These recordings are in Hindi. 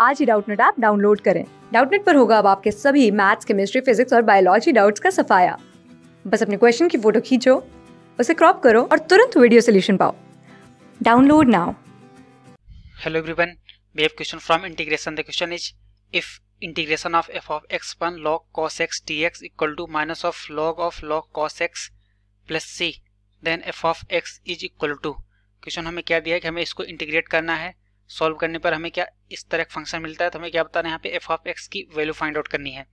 आज ही डाउटनेट ऐप डाउनलोड करें डाउटनेट पर होगा अब आपके सभी मैथ्स केमिस्ट्री फिजिक्स और बायोलॉजी डाउट्स का सफाया बस अपने क्वेश्चन की फोटो खींचो उसे क्रॉप करो और तुरंत वीडियो सोल्यूशन पाओ download now hello everyone we have question from integration the question is if integration of F of X one log cos X D X equal to minus of log of log cos X plus C then F of X is equal to question हमें क्या दिया है कि हमें इसको इंटीग्रेट करना है सॉल्व करने पर हमें क्या इस तरह का फंक्शन मिलता है तो हमें क्या बताना है यहाँ पे एफ ऑफ एक्स की वैल्यू फाइंड आउट करनी है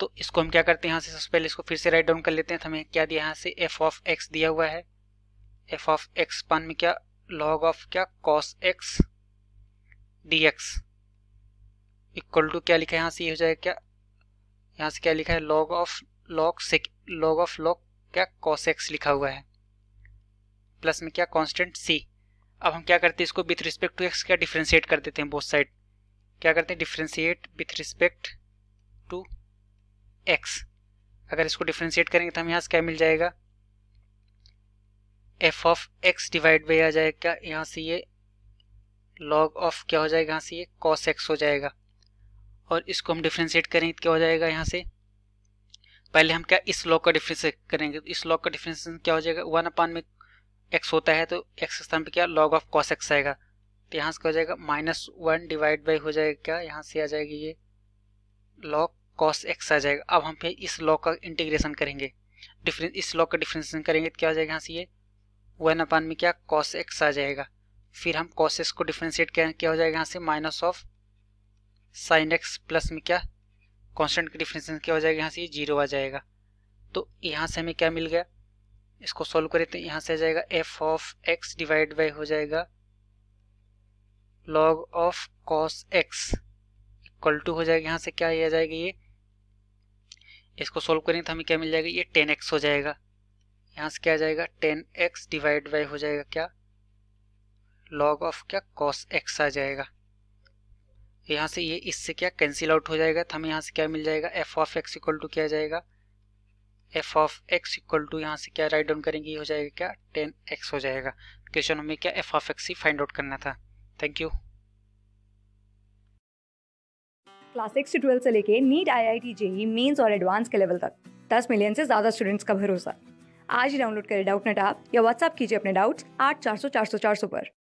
तो इसको हम क्या करते हैं यहाँ से सबसे पहले इसको फिर से राइट डाउन कर लेते हैं तो हमें क्या दिया यहाँ से एफ ऑफ एक्स दिया हुआ है एफ ऑफ एक्स पान में क्या लॉग ऑफ क्या cos X D X equal to क्या लिखा है यहाँ से ये हो जाएगा क्या यहाँ से क्या लिखा है log of log sec log of log क्या कॉस एक्स लिखा हुआ है प्लस में क्या कॉन्स्टेंट सी अब हम क्या करते हैं इसको विथ रिस्पेक्ट टू एक्स क्या डिफ्रेंशिएट कर देते हैं बोथ साइड क्या करते हैं differentiate with respect to X अगर इसको डिफ्रेंशिएट करेंगे तो हम यहाँ से क्या मिल जाएगा F of x divide by आ जाएगा यहाँ से ये लॉग ऑफ क्या हो जाएगा यहाँ से ये कॉस एक्स हो जाएगा और इसको हम डिफ्रेंशिएट करेंगे तो क्या हो जाएगा यहाँ से पहले हम क्या इस लॉग का डिफ्रेंस करेंगे तो इस लॉग का डिफ्रेंस क्या हो जाएगा वन अपान में एक्स होता है तो एक्स स्थान पर क्या लॉग ऑफ कॉस एक्स आएगा तो यहाँ से क्या हो जाएगा माइनस वन डिवाइड बाई हो जाएगा क्या यहाँ से आ जाएगी ये लॉग कॉस एक्स आ जाएगा अब हम फिर इस लॉग का इंटीग्रेशन करेंगे डिफरेंस इस लॉग का डिफरेंशिएशन करेंगे तो क्या हो जाएगा यहाँ से ये वन अपान में क्या कॉस एक्स आ जाएगा फिर हम कॉस एक्स को डिफ्रेंशिएट करें क्या हो जाएगा यहाँ से minus of sine X plus में क्या कॉन्स्टेंट का डिफ्रेंसन क्या हो जाएगा यहाँ से जीरो आ जाएगा तो यहाँ से हमें क्या मिल गया इसको सॉल्व करें तो यहाँ से आ जाएगा F of x divide by हो जाएगा log of cos x equal to हो जाएगा यहाँ से क्या आ जाएगा ये इसको सॉल्व करें तो हमें क्या मिल जाएगा ये टेन एक्स हो जाएगा यहाँ से क्या आ जाएगा टेन एक्स डिवाइड बाई हो जाएगा क्या लॉग ऑफ क्या कॉस एक्स आ जाएगा यहाँ से ये इससे क्या कैंसिल आउट हो जाएगा तो हमें यहाँ से क्या मिल जाएगा F of x equal to क्या जाएगा F of x equal to यहाँ से क्या राइट डाउन करेंगे ये हो जाएगा क्या टेन एक्स हो जाएगा क्वेश्चन हमें क्या एफ ऑफ एक्स ही फाइंड आउट करना था थैंक यू क्लास सिक्स से ट्वेल्थ से लेके NEET IIT JEE mains और एडवांस के लेवल तक दस मिलियन से ज़्यादा स्टूडेंट्स का भरोसा आज ही डाउनलोड करें डाउट नेट आप या व्हाट्सअप कीजिए अपने डाउट्स आठ चार सौ चार सौ चार सौ पर